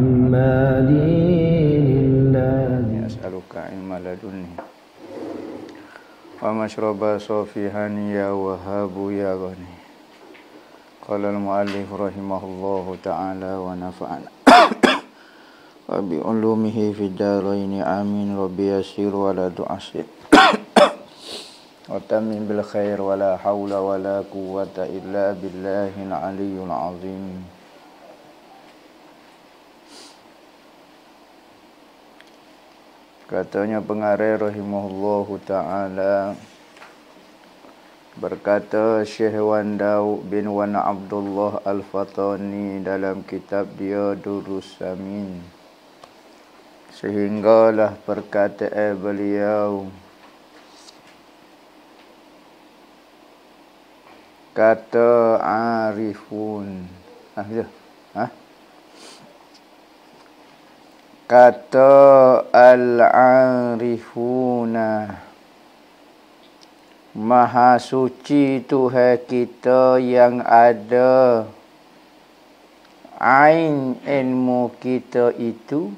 عما دين الله أسألك علم لدني ومشرب صوفها يا وهاب يا غني قال المؤلف رحمه الله تعالى ونفعنا وبعلومه في الدارين آمين ربي يسير ولا تعسر وتمن بالخير ولا حول ولا قوة إلا بالله العلي العظيم Katanya pengarah rahimahullahu ta'ala Berkata Syekh Wan Daud bin Wan Abdullah Al-Fatani dalam kitab dia Durus Samin Sehinggalah perkataan beliau Kata Arifun Ah, ya. kata al-arifuna maha suci tuhan kita yang ada ain ilmu kita itu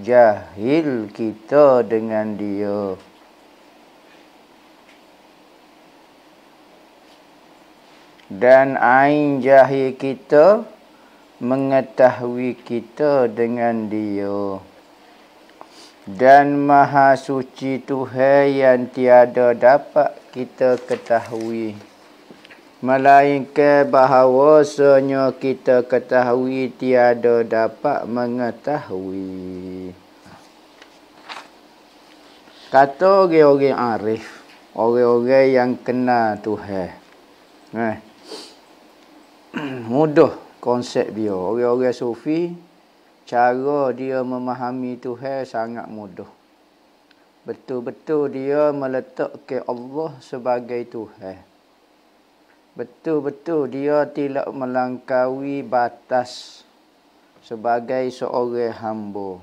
jahil kita dengan dia dan ain jahil kita mengetahui kita dengan dia dan maha suci Tuhan yang tiada dapat kita ketahui. Melainkan bahawa senyo kita ketahui tiada dapat mengetahui. Kata orang-orang arif, orang-orang yang kena Tuhan. Eh. Mudah konsep dia. Orang-orang sufi, cara dia memahami Tuhan sangat mudah. Betul-betul dia meletak ke Allah sebagai Tuhan. Betul-betul dia tidak melangkaui batas sebagai seorang hamba.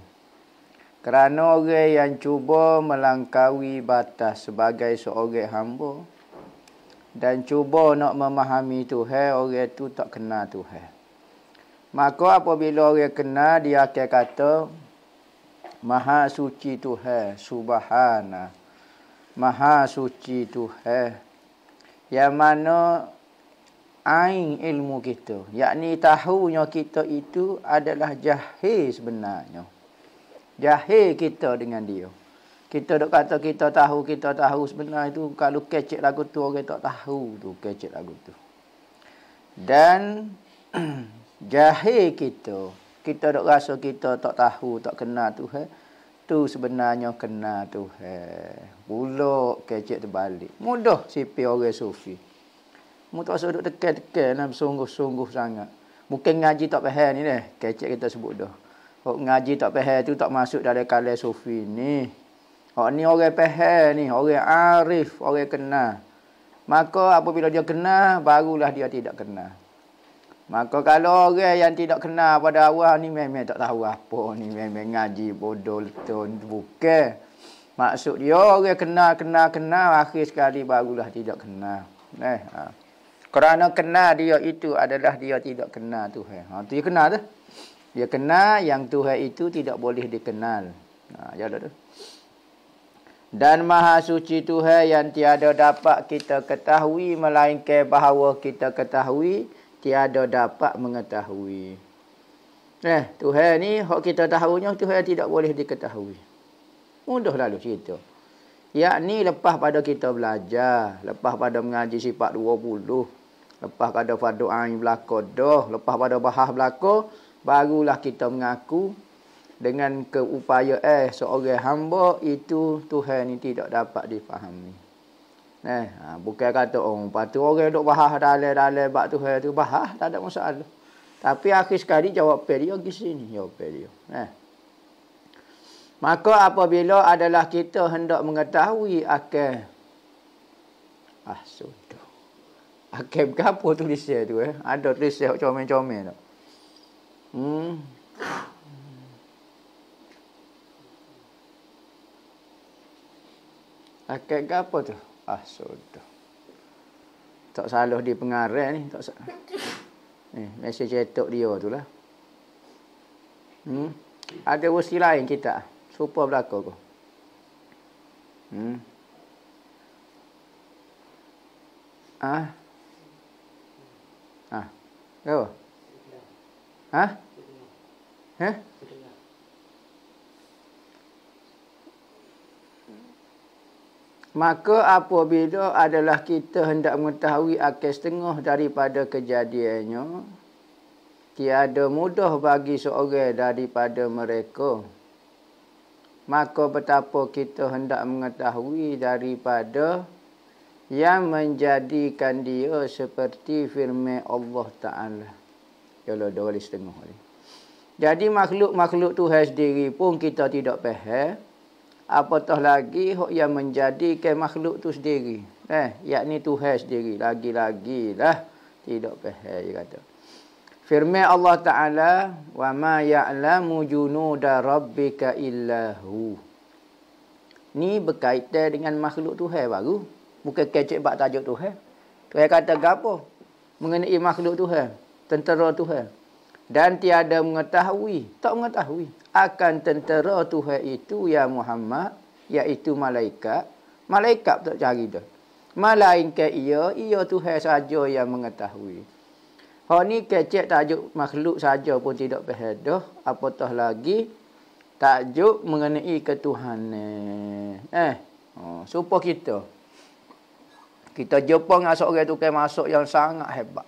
Kerana orang yang cuba melangkaui batas sebagai seorang hamba dan cuba nak memahami Tuhan, orang itu tak kenal Tuhan. Maka apabila orang kena dia akan kata Maha suci Tuhan subhana Maha suci Tuhan yang mana aing ilmu kita yakni tahunya kita itu adalah jahil sebenarnya jahil kita dengan dia kita dok kata kita tahu kita tahu sebenarnya itu kalau kecek lagu tu orang tak tahu tu kecek lagu tu dan jahil kita kita dok rasa kita tak tahu tak kena Tuhan tu sebenarnya kenal Tuhan pula kecek terbalik mudah sipi orang sufi mu tak usah duk tekan-tekan nak lah, sungguh-sungguh sangat mungkin ngaji tak faham ni deh kecik kita sebut dah Hok ngaji tak faham tu tak masuk dari kalai sufi ni Hok ni orang faham ni orang arif orang kenal maka apabila dia kenal barulah dia tidak kenal Maka kalau orang yang tidak kenal pada awal ni memang tak tahu apa ni memang ngaji bodoh leton buke. Maksud dia orang kenal kenal kenal akhir sekali barulah tidak kenal. Nah. Eh, ha. Kerana kenal dia itu adalah dia tidak kenal Tuhan. Ha tu dia kenal tu. Dia kenal yang Tuhan itu tidak boleh dikenal. Ha ya tu. Dan maha suci Tuhan yang tiada dapat kita ketahui melainkan bahawa kita ketahui tiada dapat mengetahui. Eh, Tuhan ni hak kita tahunya Tuhan tidak boleh diketahui. Mudah lalu cerita. Yakni lepas pada kita belajar, lepas pada mengaji sifat 20, lepas pada fardu ain belako lepas pada bahas belako, barulah kita mengaku dengan keupaya eh, seorang hamba itu Tuhan ni tidak dapat difahami. Eh, ha, bukan kata oh, patu orang dok bahas dalam-dalam bab Tuhan tu bahas, tak ada masalah. Tapi akhir sekali jawab perio di sini, jawab perio. Eh. Maka apabila adalah kita hendak mengetahui akal ah sudah. Akal gapo tulis dia tu eh? Ada tulis dia comel-comel tak? Hmm. Akal gapo tu? Ah, sudah. Tak salah di pengarah ni. Tak ni, eh, mesej cetak dia tu lah. Hmm? Ada versi lain kita. Super berlaku tu. Hmm? Ah? Ah. Kau? Ah? Eh? Huh? Maka apabila adalah kita hendak mengetahui akhir setengah daripada kejadiannya, tiada mudah bagi seorang daripada mereka. Maka betapa kita hendak mengetahui daripada yang menjadikan dia seperti firman Allah Ta'ala. Ya Allah dua kali setengah. Jadi makhluk-makhluk Tuhan sendiri pun kita tidak faham apatah lagi hok yang ke makhluk tu sendiri eh yakni tuhan sendiri lagi-lagilah tidak faham kata firman Allah taala wa ma ya'lamu junuda rabbika illahu ni berkaitan dengan makhluk tuhan baru bukan kecek bab tajuk tuhan tuhan kata gapo mengenai makhluk tuhan tentera tuhan dan tiada mengetahui tak mengetahui akan tentera Tuhan itu ya Muhammad iaitu malaikat malaikat tak cari dah malaikat ia ia Tuhan saja yang mengetahui Hak ni kecek tajuk makhluk saja pun tidak berhadah. Apatah lagi tajuk mengenai ketuhanan. Eh, oh, supaya kita. Kita jumpa dengan seorang tukang masuk yang sangat hebat.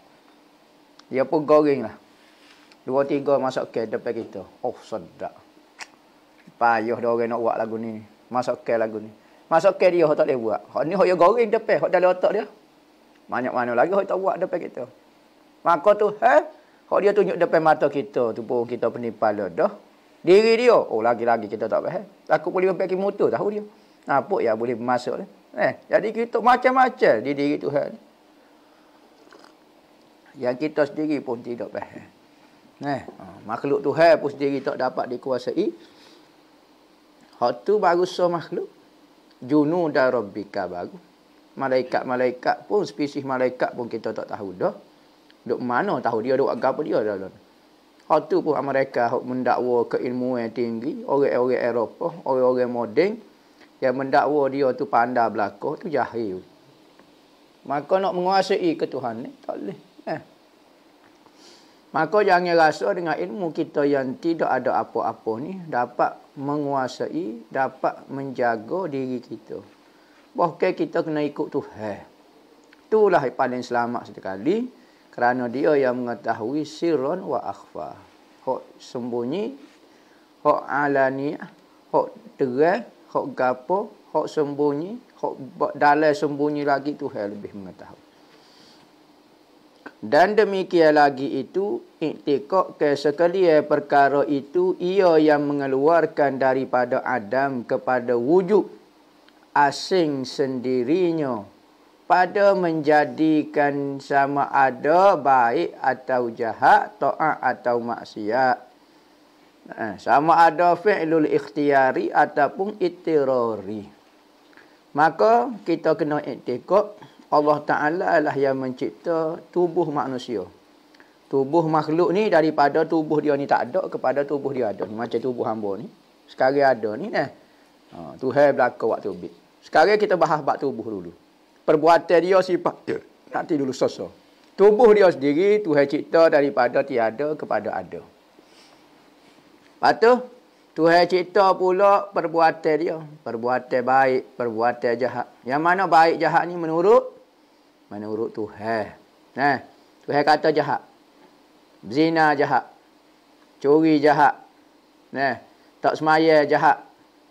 Dia pun goring lah. Dua tiga masuk ke depan kita. Oh sedap. Payuh dia orang nak buat lagu ni. Masuk ke lagu ni. Masuk ke dia tak boleh buat. Hak ni hak yang goreng depan. Hak dalam otak dia. Banyak mana lagi hak tak buat depan kita. Maka tu. Ha? Hak dia tunjuk depan mata kita. Tu pun kita penipal dah. Diri dia. Oh lagi-lagi kita tak faham. Takut boleh pergi motor tahu dia. Apa ha, ya boleh masuk ni. Eh, ha, jadi kita macam-macam di diri Tuhan. Yang kita sendiri pun tidak faham. Eh, ha, makhluk Tuhan pun sendiri tak dapat dikuasai. Hak tu baru so makhluk. Junu dan Rabbika baru. Malaikat-malaikat pun, spesies malaikat pun kita tak tahu dah. Duk mana tahu dia, duk agak apa dia dalam. Hak tu pun mereka hak mendakwa ke ilmu yang tinggi. Orang-orang Eropah, orang-orang modeng Yang mendakwa dia tu pandai belakang, tu jahil. Maka nak menguasai ketuhan ni, tak boleh. Eh. Maka jangan rasa dengan ilmu kita yang tidak ada apa-apa ni dapat menguasai, dapat menjaga diri kita. Bahkan kita kena ikut Tuhan. Itulah yang paling selamat sekali kerana dia yang mengetahui sirron wa akhfa. Hok sembunyi, hok alani, hok terah, hok gapo, hok sembunyi, hok dalam sembunyi lagi Tuhan lebih mengetahui. Dan demikian lagi itu, iktikok ke sekalian perkara itu, ia yang mengeluarkan daripada Adam kepada wujud asing sendirinya pada menjadikan sama ada baik atau jahat, to'ak atau maksiat. Ha, sama ada fi'lul ikhtiari ataupun itirari. Maka kita kena iktikok. Allah Ta'ala lah yang mencipta tubuh manusia. Tubuh makhluk ni daripada tubuh dia ni tak ada kepada tubuh dia ada. macam tubuh hamba ni. Sekarang ada ni dah. Ha, tu hai berlaku waktu bit. Sekarang kita bahas bak tubuh dulu. Perbuatan dia sifat dia. Nanti dulu sosok. Tubuh dia sendiri Tuhan cipta daripada tiada kepada ada. Lepas tu, Tuhan cipta pula perbuatan dia. Perbuatan baik, perbuatan jahat. Yang mana baik jahat ni menurut menurut Tuhan. Nah, Tuhan kata jahat. Zina jahat. Curi jahat. Nah, tak semaya jahat.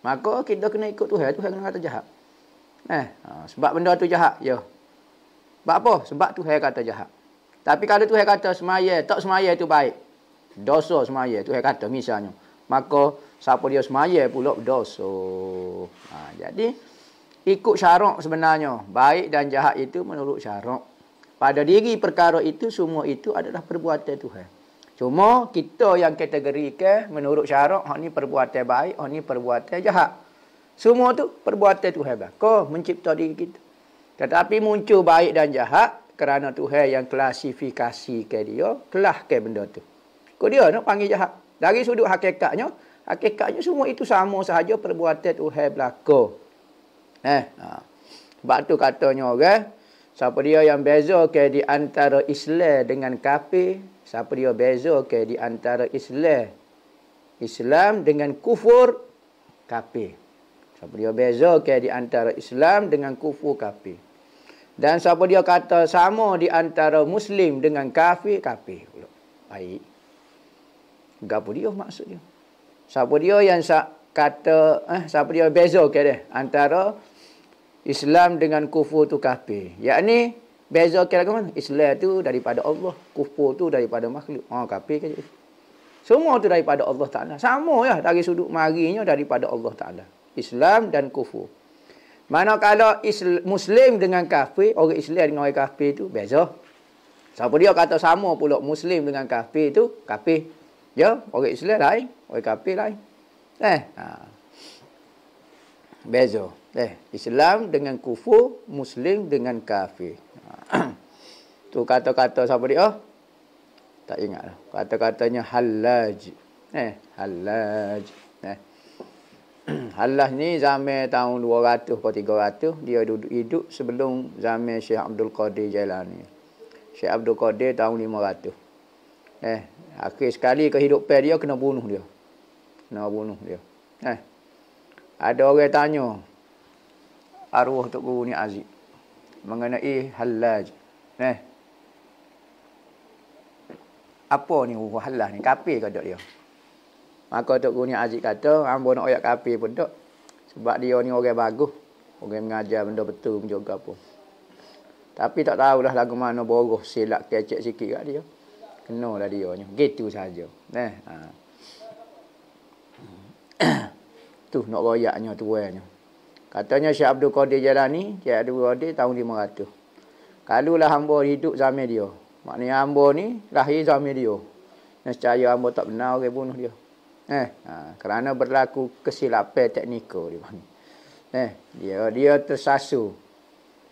Maka kita kena ikut Tuhan, Tuhan kena kata jahat. Nah, ha, sebab benda tu jahat, ya. Sebab apa? Sebab Tuhan kata jahat. Tapi kalau Tuhan kata semaya, tak semaya itu baik. Dosa semaya, Tuhan kata misalnya. Maka siapa dia semaya pula dosa. Ha, jadi ikut syarak sebenarnya. Baik dan jahat itu menurut syarak. Pada diri perkara itu, semua itu adalah perbuatan Tuhan. Cuma kita yang kategorikan menurut syarak, hak ni perbuatan baik, hak ni perbuatan jahat. Semua tu perbuatan Tuhan. Ko mencipta diri kita. Tetapi muncul baik dan jahat kerana Tuhan yang klasifikasi ke dia, Telah ke benda tu. Ko dia nak panggil jahat. Dari sudut hakikatnya, hakikatnya semua itu sama sahaja perbuatan Tuhan belakang. Eh? Ha. Sebab tu katanya orang, okay? siapa dia yang beza okay, di antara Islam dengan kafir, siapa dia beza okay, di antara Islam Islam dengan kufur, kafir. Siapa dia beza okay, di antara Islam dengan kufur, kafir. Dan siapa dia kata sama di antara Muslim dengan kafir, kafir. Baik. Gapa dia maksudnya? Siapa dia yang kata, eh, siapa dia beza okay, deh, antara Islam dengan kufur tu kafir. Yakni beza kira lah ke mana? Islam tu daripada Allah, kufur tu daripada makhluk. Oh kafir ke? Semua tu daripada Allah Taala. Sama ya dari sudut marinya daripada Allah Taala. Islam dan kufur. kalau Muslim dengan kafir, orang Islam dengan orang kafir tu beza. Siapa dia kata sama pula Muslim dengan kafir tu? Kafir. Ya, orang Islam lain, orang kafir lain. Eh, ha. Beza. Eh, Islam dengan kufu, Muslim dengan kafir. tu kata-kata siapa dia? Oh? Tak ingat lah. Kata-katanya halaj. Eh, halaj. Eh. Halaj ni zaman tahun 200 atau 300. Dia duduk hidup sebelum zaman Syekh Abdul Qadir Jailani. Syekh Abdul Qadir tahun 500. Eh, akhir sekali kehidupan dia kena bunuh dia. Kena bunuh dia. Eh. Ada orang tanya, arwah Tok Guru ni Aziz mengenai halaj. Eh. Apa ni huruf oh, halaj ni? Kapir ke dia? Maka Tok Guru ni Aziz kata, ambo nak ayat kapir pun tak. Sebab dia ni orang bagus. Orang mengajar benda betul pun juga pun. Tapi tak tahu tahulah lagu mana boroh silap kecek sikit kat dia. Kenalah dia ni. Gitu saja. Eh. Ha. tu nak royaknya tu Katanya Syekh Abdul Qadir Jalani, Syekh Abdul Qadir tahun 500. lah hamba hidup zaman dia. Maknanya hamba ni lahir zaman dia. Dan secara hamba tak benar orang bunuh dia. Eh, ha, kerana berlaku kesilapan teknikal di mana. Eh, dia dia tersasu.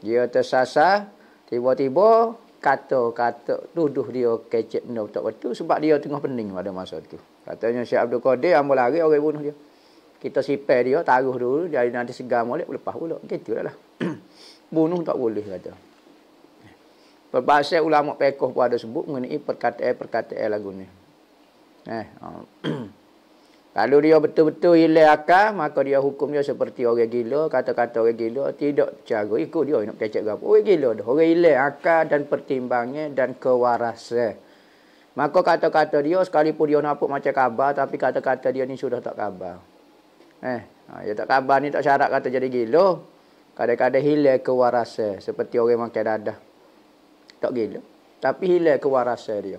Dia tersasar tiba-tiba kata-kata tuduh dia kecek benda tak betul sebab dia tengah pening pada masa tu. Katanya Syekh Abdul Qadir hamba lari orang bunuh dia kita sipai dia taruh dulu dia nanti segar molek lepas pula gitu lah bunuh tak boleh kata Perbahasa ulama pekoh pun ada sebut mengenai perkataan-perkataan lagu ni. Eh, oh. Kalau dia betul-betul hilang akal, maka dia hukum dia seperti orang gila, kata-kata orang gila, tidak cara ikut dia nak kecek apa. Orang gila dah, orang hilang akal dan pertimbangnya dan kewarasa. Maka kata-kata dia, sekalipun dia nampak macam kabar, tapi kata-kata dia ni sudah tak kabar. Eh, ya tak khabar ni tak syarat kata jadi gila. Kadang-kadang hilang kewarasan seperti orang makan dadah. Tak gila. Tapi hilang kewarasan dia.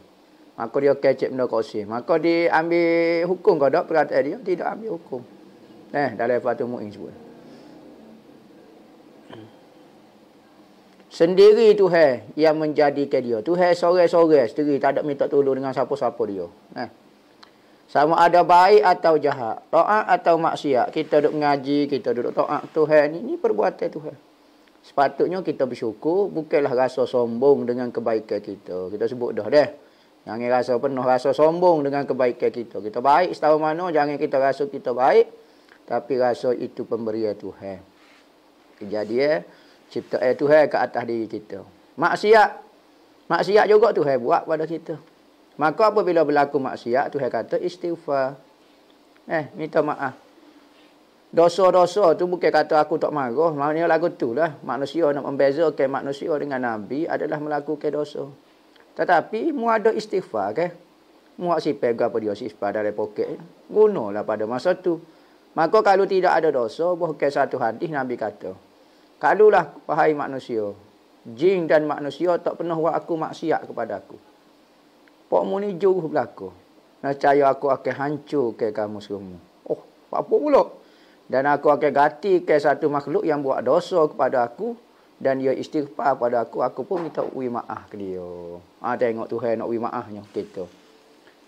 Maka dia kecek benda kosih. Maka dia ambil hukum kau tak perkataan dia? Tidak ambil hukum. Eh, dalam Fatul Mu'in sebut. Sendiri tu hai yang menjadikan dia. Tu hai sore-sore sendiri. Tak ada minta tolong dengan siapa-siapa dia. Eh sama ada baik atau jahat, taat atau maksiat. Kita duduk mengaji, kita duduk taat Tuhan ini perbuatan Tuhan. Sepatutnya kita bersyukur, bukanlah rasa sombong dengan kebaikan kita. Kita sebut dah deh. Jangan rasa penuh rasa sombong dengan kebaikan kita. Kita baik setahu mana, jangan kita rasa kita baik. Tapi rasa itu pemberian Tuhan. Jadi ya eh, cipta air Tuhan ke atas diri kita. Maksiat. Maksiat juga Tuhan buat pada kita. Maka apabila berlaku maksiat, Tuhan kata istighfar. Eh, minta maaf. Dosa-dosa tu bukan kata aku tak marah. Maknanya lagu tu lah. Manusia nak membezakan manusia dengan Nabi adalah melakukan dosa. Tetapi, mu ada istighfar ke? Mu si pegang apa dia sifat dari poket. Gunalah pada masa tu. Maka kalau tidak ada dosa, bukan satu hadis Nabi kata. Kalulah, wahai manusia. Jin dan manusia tak pernah buat aku maksiat kepada aku. Pak Mu ni juruh berlaku. Nak cahaya aku akan hancur ke kamu semua. Oh, apa pula? Dan aku akan ganti ke satu makhluk yang buat dosa kepada aku. Dan dia istighfar kepada aku. Aku pun minta ui maaf ke dia. Ha, tengok Tuhan nak ui maafnya. Gitu.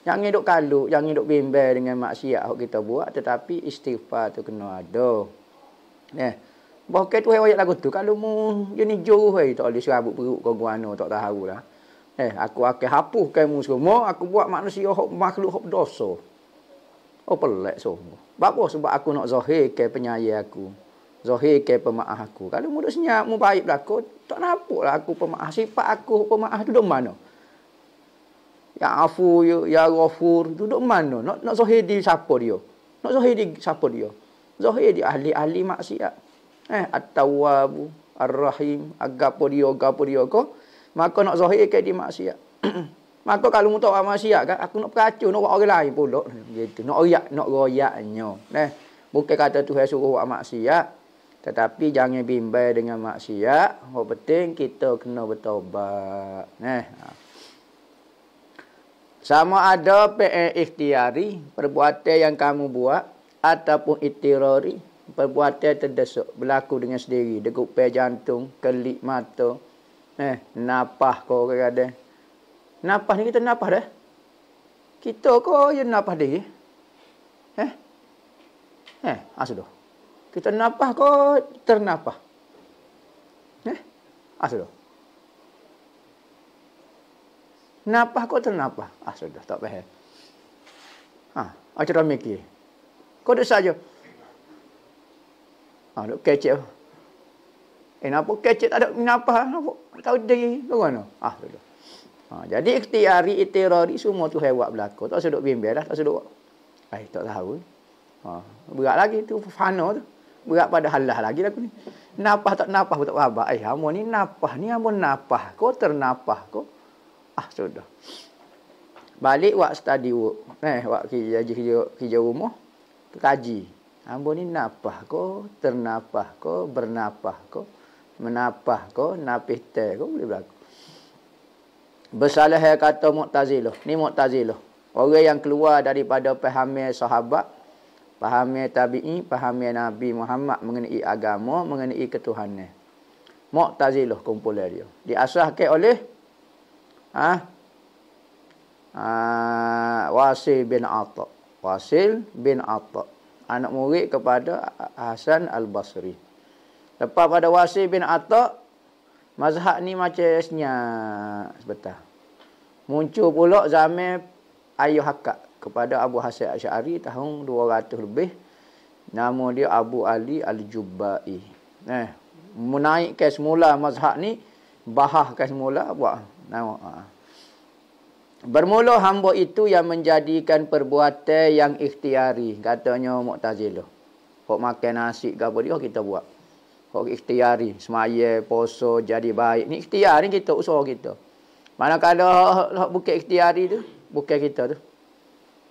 Yang hidup kaluk, yang hidup bimbel dengan maksiat yang kita buat. Tetapi istighfar tu kena ada. Eh. Bahkan tu hewayat lagu tu. Kalau mu, dia ni juruh. Eh, tak boleh serabut perut kau guano. Tak tahu lah. Eh, aku akan hapus kamu semua. Aku buat manusia hok makhluk hok dosa. Oh pelik semua. Bapa sebab aku nak zahir ke penyayi aku. Zahir ke pemaah aku. Kalau mudah senyap, mu baik berlaku. Tak nampak lah aku pemaah. Sifat aku pemaah duduk mana? Ya afu, ya, ya rafur. Duduk mana? Nak, nak zahir di siapa dia? Nak zahir di siapa dia? Zahir di ahli-ahli maksiat. Eh, at-tawabu, ar-rahim, agapa dia, agapa kau. Maka nak zahir ke di maksiat. Maka kalau muntah orang maksiat kan, aku nak kacau, nak buat orang lain pula. Gitu. Nak royak, nak royaknya. Nah, bukan kata Tuhan suruh buat maksiat. Tetapi jangan bimbang dengan maksiat. Yang penting kita kena bertobat. Nah. Ha. Sama ada PN ikhtiari, perbuatan yang kamu buat. Ataupun itirari, perbuatan terdesak. Berlaku dengan sendiri. Degup pe jantung, kelip mata. Eh, napah kau orang ada. Napah ni kita napah dah. Kita ko yang napah diri. Eh? Eh, asal ah, Kita napah ko ternapah. Eh? Asal ah, Napah ko ternapah. Ah, sudah. Tak faham. Ha, macam ramai Kau duduk saja. Ha, duduk kecil. Eh, kenapa kecil tak ada minapah? Kenapa? Eh? Tahu dia. Ke mana? Ah, sudah. Ha, jadi, ikhtiari, ikhtirari, semua tu hewat berlaku. Tak sedut bimbel lah. Tak sedut buat. Eh, tak tahu. Eh. Ha, berat lagi tu. Fana tu. Berat pada halah lagi lah aku ni. Napah tak napah pun tak wabak. Eh, hamba ni napah. Ni hamba napah. Ko ternapah ko? Ah, sudah. Balik buat study work. Eh, buat kerja, kerja, rumah. Kaji. Hamba ni napah kau. Ternapah kau. Bernapah kau menapah Ko napih teh ke boleh berlaku. Bersalah kata Mu'tazilah. Ni Mu'tazilah. Orang yang keluar daripada pahamnya sahabat, pahamnya tabi'i, pahamnya Nabi Muhammad mengenai agama, mengenai ketuhannya. Mu'tazilah kumpulan dia. Diasahkan oleh ha? Uh, Wasil bin Atta. Wasil bin Atta. Anak murid kepada Hasan Al-Basri. Lepas pada wasi bin Atok, mazhab ni macam senyap sebetulnya. Muncul pula zaman ayuh hakak kepada Abu Hasan Asyari tahun 200 lebih. Nama dia Abu Ali Al-Jubai. Eh, menaikkan semula mazhab ni, bahahkan semula buat nama. Ha. Ah. Bermula hamba itu yang menjadikan perbuatan yang ikhtiari. Katanya Muqtazilah. Hak makan nasi ke apa dia, kita buat. Kau ikhtiari. Semaya, poso, jadi baik. Ini ikhtiari kita, usaha kita. Manakala bukit ikhtiari tu, bukit kita tu.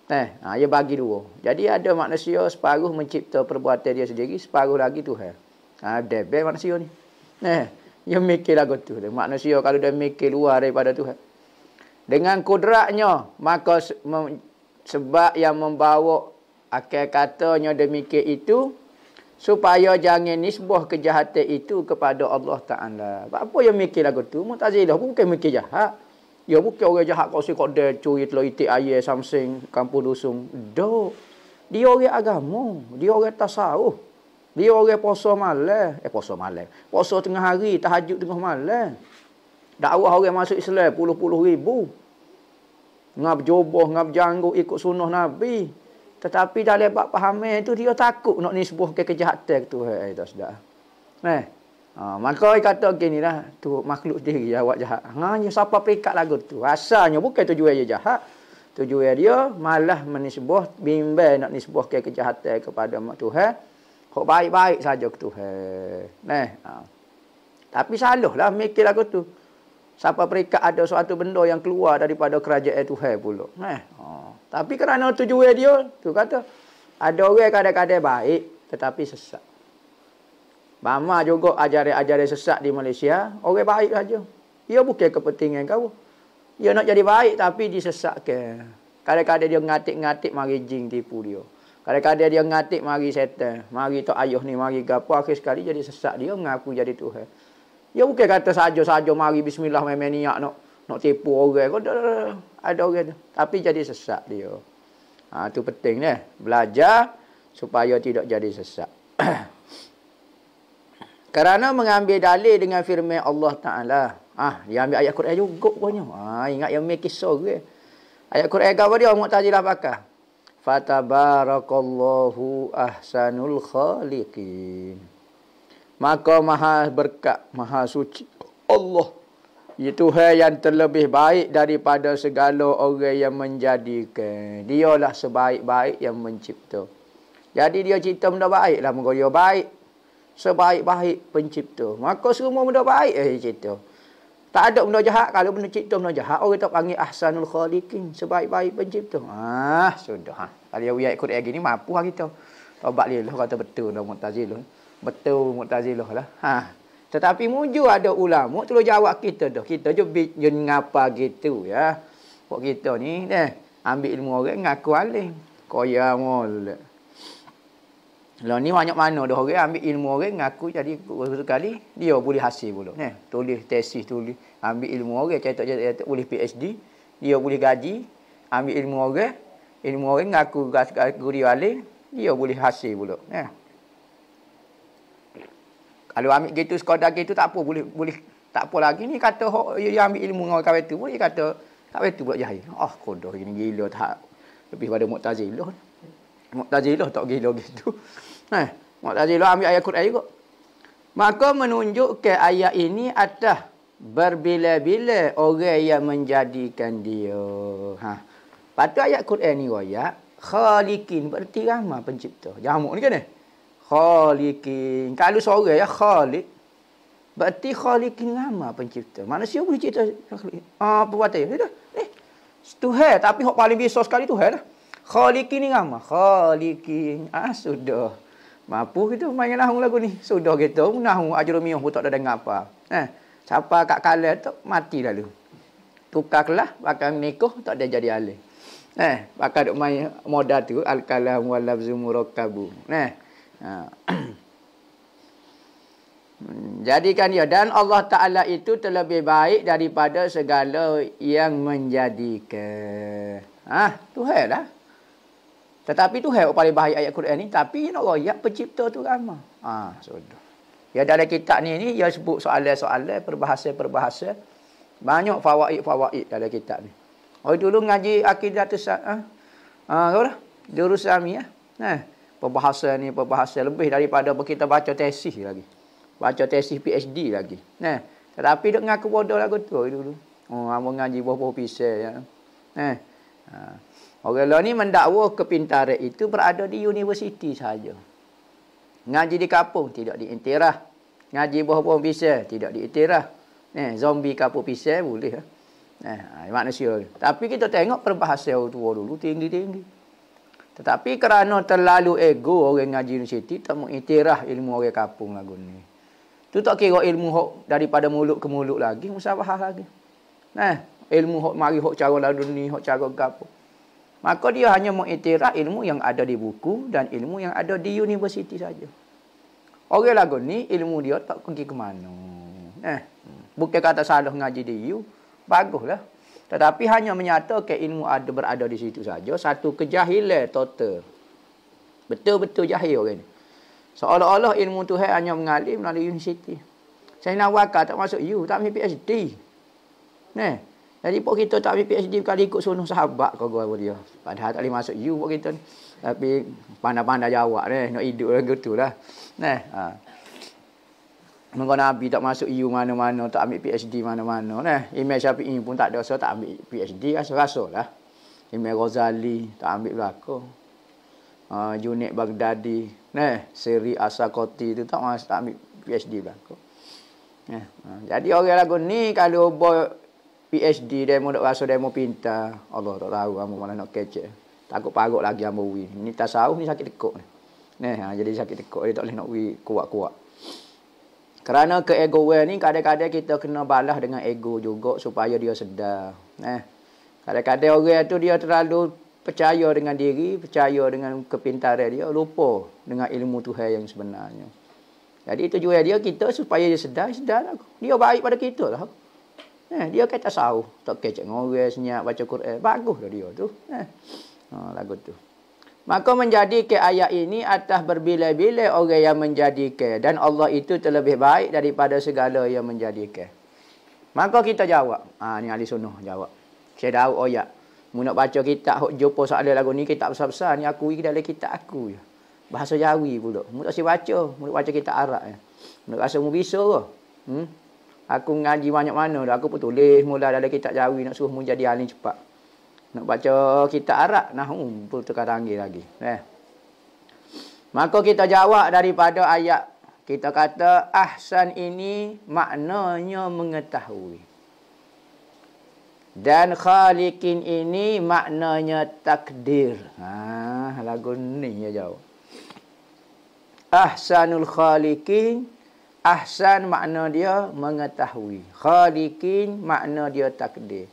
Eh, ha, dia bagi dua. Jadi ada manusia separuh mencipta perbuatan dia sendiri, separuh lagi tu. Eh. Ha, Debel manusia ni. Eh, dia mikir lagu tu. Manusia kalau dia mikir luar daripada tu. Dengan kudratnya, maka sebab yang membawa akal katanya demikian itu, supaya jangan nisbah kejahatan itu kepada Allah Taala. Apa yang mikir lagu tu? Mu'tazilah bukan mikir jahat. Ya bukan orang jahat kau sikok dia curi telur itik air something kampung dusun. Dok. Dia orang agama, dia orang tasawuf. Dia orang puasa malam, eh puasa malam. Puasa tengah hari, tahajud tengah malam. Dakwah orang masuk Islam puluh-puluh ribu. Ngap jubah, ngap janggut ikut sunnah Nabi. Tetapi dah lebat faham itu eh, dia takut nak nisbuh ke kejahatan tu. Eh, itu sudah. Eh. Ha, maka dia kata begini lah. Tu makhluk dia yang awak jahat. Ha, siapa perikat lagu tu. Asalnya bukan tujuan dia jahat. Tujuan dia malah menisbuh bimbel nak nisbuh ke kejahatan kepada mak Tuhan. Kok baik-baik saja ke Tuhan. Eh. Ha. Tapi salahlah mikir lagu tu. Sapa perikat ada suatu benda yang keluar daripada kerajaan Tuhan pula. Eh. Oh. Tapi kerana tujuan dia, tu kata, ada orang kadang-kadang baik tetapi sesat. Bama juga ajaran-ajaran sesat di Malaysia, orang baik saja. Ia bukan kepentingan kau. Ia nak jadi baik tapi disesatkan. Kadang-kadang dia ngatik-ngatik mari jing tipu dia. Kadang-kadang dia ngatik mari setan. Mari tok ayuh ni, mari gapo. Akhir sekali jadi sesat dia, mengaku jadi Tuhan. Ya bukan kata saja-saja mari bismillah memeniak nak nak tipu orang. Ada ada orang tu. Tapi jadi sesak dia. Ha tu penting deh. Belajar supaya tidak jadi sesak. Kerana mengambil dalil dengan firman Allah Taala. Ah, dia ambil ayat Quran juga punya. Ah, ha, ingat yang make kisah ke? Ayat Quran gapo dia Mu'tazilah pakah. Fatabarakallahu ahsanul khaliqin maka maha berkat maha suci Allah ya Tuhan yang terlebih baik daripada segala orang yang menjadikan dia lah sebaik-baik yang mencipta jadi dia cipta benda baiklah moga dia baik sebaik-baik pencipta maka semua benda baik eh cipta tak ada benda jahat kalau benda cipta benda jahat orang tak panggil ahsanul khaliqin sebaik-baik pencipta ah sudah ha dia ikut lagi ni mampu lah kita tobat lah kata betul dah mutazilun no betul mu'tazilah lah ha tetapi muju ada ulama tu jawab kita tu kita je bijun ngapa gitu ya buat kita ni deh ambil ilmu orang ngaku alim koya mol lo lah, ni banyak mana dah orang ambil ilmu orang ngaku jadi kali, dia boleh hasil pula ne eh, tulis tesis tulis ambil ilmu orang cetak cetak boleh PhD dia boleh gaji ambil ilmu orang ilmu orang ngaku guru alim dia boleh hasil pula ne eh, kalau ambil gitu sekadar gitu tak apa boleh boleh tak apa lagi ni kata dia, dia ambil ilmu dengan kawetu pun dia kata kawetu pula jahil. Ah oh, kodoh gini gila tak lebih pada Mu'tazilah. Mu'tazilah tak gila gitu. Ha, eh, Mu'tazilah ambil ayat Quran juga. Maka menunjukkan ayat ini atas berbila-bila orang yang menjadikan dia. Ha. Patut ayat Quran ni royak khalikin berarti ramai pencipta. Jamak ni kan eh? Khalikin. Kalau seorang ya Khalik. Berarti Khalikin nama pencipta. Manusia boleh cipta Khalik. Ah, apa kata ya? Eh, Tuhan. Tapi yang paling besar sekali Tuhan lah. Khalikin nama. Khalikin. Ah, sudah. Mampu kita main nahung lagu ni. Sudah kita. Nahung ajarumiyah pun tak ada dengar apa. Eh, siapa kat kalah tu, mati lalu. Tukar kelah, bakal menikuh, tak ada jadi alih. Eh, bakal duk main moda tu. Al-kalam walabzumurokabu. Eh, Ha. Hmm, jadikan dia dan Allah Taala itu terlebih baik daripada segala yang menjadikan. ah Ha, Tuhan lah. Tetapi Tuhan yang paling baik ayat Quran ni, tapi ya Allah yang pencipta tu agama. Ha, sudah. Ya dalam kitab ni ni dia sebut soalan-soalan perbahasa-perbahasa banyak fawaid-fawaid dalam kitab ni. Oh dulu ngaji akidah tu ah. Ha, kau dah. Jurusami ah. Ya? Nah. Ha perbahasan ni perbahasan lebih daripada kita baca tesis lagi. Baca tesis PhD lagi. Nah, tetapi dok ngaku bodoh lagu tu dulu. Oh, hang mengaji buah-buah pisang ya. Nah. Ha. Orang lain ni mendakwa kepintaran itu berada di universiti saja. Ngaji di kampung tidak diiktiraf. Ngaji buah-buah pisang tidak diiktiraf. Nah, zombie kampung pisang boleh. Ya. Nah, ha, manusia. Tapi kita tengok perbahasan orang tua dulu tinggi-tinggi. Tetapi kerana terlalu ego orang ngaji universiti tak mengiktiraf ilmu orang kampung lagu ni. Tu tak kira ilmu hok daripada mulut ke mulut lagi musabah lagi. Nah, ilmu hok mari hok cara lagu ni, hok cara gapo. Maka dia hanya mengiktiraf ilmu yang ada di buku dan ilmu yang ada di universiti saja. Orang lagu ni ilmu dia tak pergi ke mana. Nah, bukan kata salah ngaji di U. Baguslah. Tetapi hanya menyatakan ilmu ada berada di situ saja. Satu kejahilan total. Betul-betul jahil orang ini. Seolah-olah ilmu tu hanya mengalir melalui universiti. Saya nak wakar tak masuk U, tak ambil PhD. Ne? Jadi pun kita tak ambil PhD kali ikut sunuh sahabat kau gua dia. Padahal tak boleh masuk U pun kita ni. Tapi pandai-pandai jawab ni. Nak hidup lagi tu lah. Ne? Ha. Mengko Nabi tak masuk EU mana-mana, tak ambil PhD mana-mana. Nah, Imam Syafi'i pun tak ada usaha tak ambil PhD, rasa-rasa lah. Imam Ghazali tak ambil belako. Ah uh, Junaid Baghdadi, nah, Seri Asakoti tu tak masuk tak ambil PhD belako. Nah, eh, jadi orang lagu ni kalau buat PhD demo nak rasa demo pintar, Allah tak tahu kamu mana nak kecek. Takut parok lagi ambo wi. Ni tasawuf ni sakit tekuk ni. Nah, jadi sakit tekuk dia tak boleh nak wi kuat-kuat. Kerana keegoan ni kadang-kadang kita kena balas dengan ego juga supaya dia sedar. Eh. Kadang-kadang orang tu dia terlalu percaya dengan diri, percaya dengan kepintaran dia, lupa dengan ilmu Tuhan yang sebenarnya. Jadi itu juga dia kita supaya dia sedar, sedar aku. Lah. Dia baik pada kita lah. Eh, dia kata sahuh. Tak kecek ngorek, senyap, baca Quran. baguslah dia tu. Eh. Ha, lagu tu. Maka menjadikan ayat ini atas berbila-bila orang yang menjadikan. Dan Allah itu terlebih baik daripada segala yang menjadikan. Maka kita jawab. Ha, ini Ali Sunnah jawab. Saya tahu ayat. Oh mu nak baca kitab, jumpa soalan lagu ni, kitab besar-besar. Ni aku ikut dalam kitab aku Bahasa Jawi pula. Mu tak baca. Mu baca kitab Arab je. Mu nak rasa mu bisa Hmm? Aku ngaji banyak mana dah. Aku pun tulis mula dalam kitab Jawi. Nak suruh mu jadi ahli cepat. Nak baca kitab Arab umpul tu terkadang lagi. Eh. Maka kita jawab daripada ayat kita kata ahsan ini maknanya mengetahui. Dan khalikin ini maknanya takdir. Ha, lagu ni ya jawab. Ahsanul khalikin Ahsan makna dia mengetahui. Khalikin makna dia takdir.